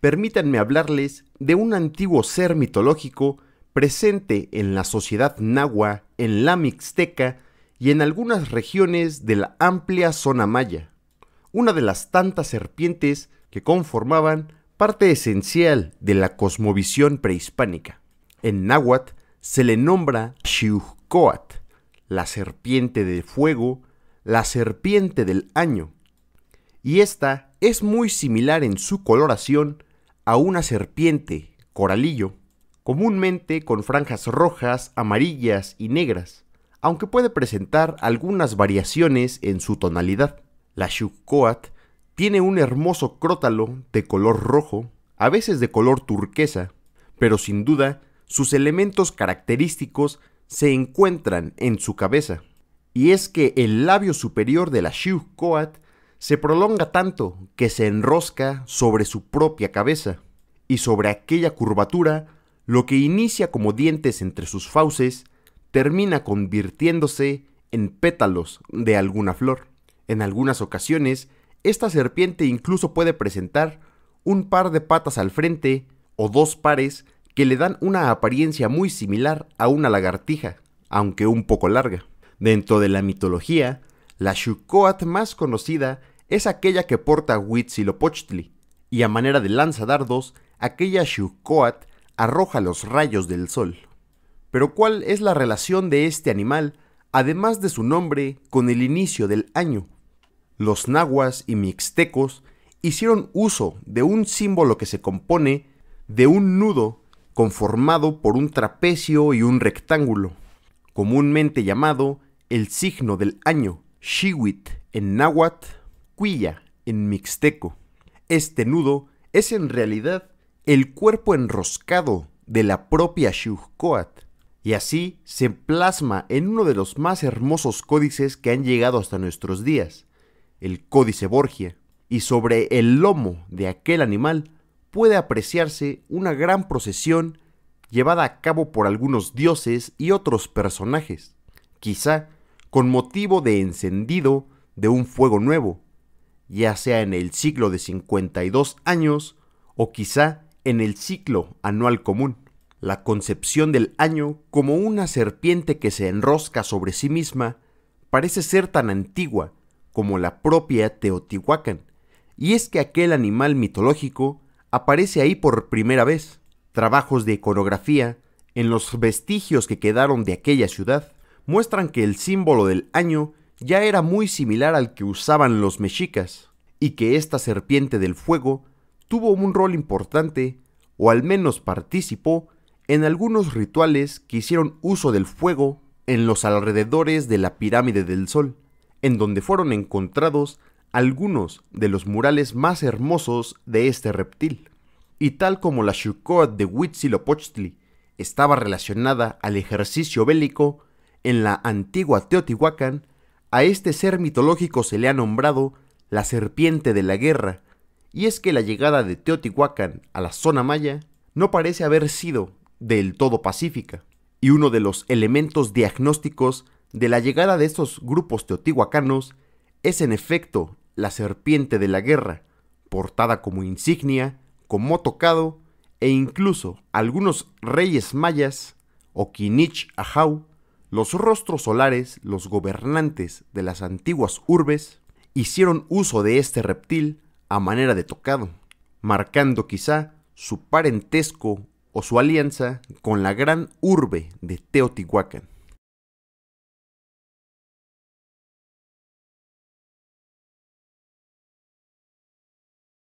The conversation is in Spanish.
permítanme hablarles de un antiguo ser mitológico presente en la sociedad nahua, en la mixteca y en algunas regiones de la amplia zona maya, una de las tantas serpientes que conformaban parte esencial de la cosmovisión prehispánica. En náhuatl se le nombra Xiuhcoat, la serpiente de fuego, la serpiente del año, y esta es muy similar en su coloración a una serpiente, coralillo, comúnmente con franjas rojas, amarillas y negras, aunque puede presentar algunas variaciones en su tonalidad. La shukkoat tiene un hermoso crótalo de color rojo, a veces de color turquesa, pero sin duda sus elementos característicos se encuentran en su cabeza. Y es que el labio superior de la shukkoat se prolonga tanto que se enrosca sobre su propia cabeza y sobre aquella curvatura, lo que inicia como dientes entre sus fauces, termina convirtiéndose en pétalos de alguna flor. En algunas ocasiones, esta serpiente incluso puede presentar un par de patas al frente o dos pares que le dan una apariencia muy similar a una lagartija, aunque un poco larga. Dentro de la mitología, la Xucoat más conocida es aquella que porta Huitzilopochtli, y a manera de lanzadardos aquella Shukoat arroja los rayos del sol. Pero ¿cuál es la relación de este animal, además de su nombre, con el inicio del año? Los nahuas y mixtecos hicieron uso de un símbolo que se compone de un nudo conformado por un trapecio y un rectángulo, comúnmente llamado el signo del año, Shiwit en náhuatl, Cuilla en mixteco. Este nudo es en realidad el cuerpo enroscado de la propia Shuhkoat, y así se plasma en uno de los más hermosos códices que han llegado hasta nuestros días, el Códice Borgia, y sobre el lomo de aquel animal puede apreciarse una gran procesión llevada a cabo por algunos dioses y otros personajes, quizá con motivo de encendido de un fuego nuevo, ya sea en el siglo de 52 años o quizá en el ciclo anual común. La concepción del año como una serpiente que se enrosca sobre sí misma parece ser tan antigua como la propia Teotihuacán, y es que aquel animal mitológico aparece ahí por primera vez. Trabajos de iconografía en los vestigios que quedaron de aquella ciudad muestran que el símbolo del año ya era muy similar al que usaban los mexicas, y que esta serpiente del fuego tuvo un rol importante, o al menos participó, en algunos rituales que hicieron uso del fuego en los alrededores de la pirámide del Sol, en donde fueron encontrados algunos de los murales más hermosos de este reptil. Y tal como la Shukoat de Huitzilopochtli estaba relacionada al ejercicio bélico, en la antigua Teotihuacán, a este ser mitológico se le ha nombrado la serpiente de la guerra, y es que la llegada de Teotihuacán a la zona maya no parece haber sido del todo pacífica, y uno de los elementos diagnósticos de la llegada de estos grupos teotihuacanos es en efecto la serpiente de la guerra, portada como insignia, como tocado, e incluso algunos reyes mayas, o Kinich Ajau, los rostros solares, los gobernantes de las antiguas urbes, hicieron uso de este reptil a manera de tocado, marcando quizá su parentesco o su alianza con la gran urbe de Teotihuacán.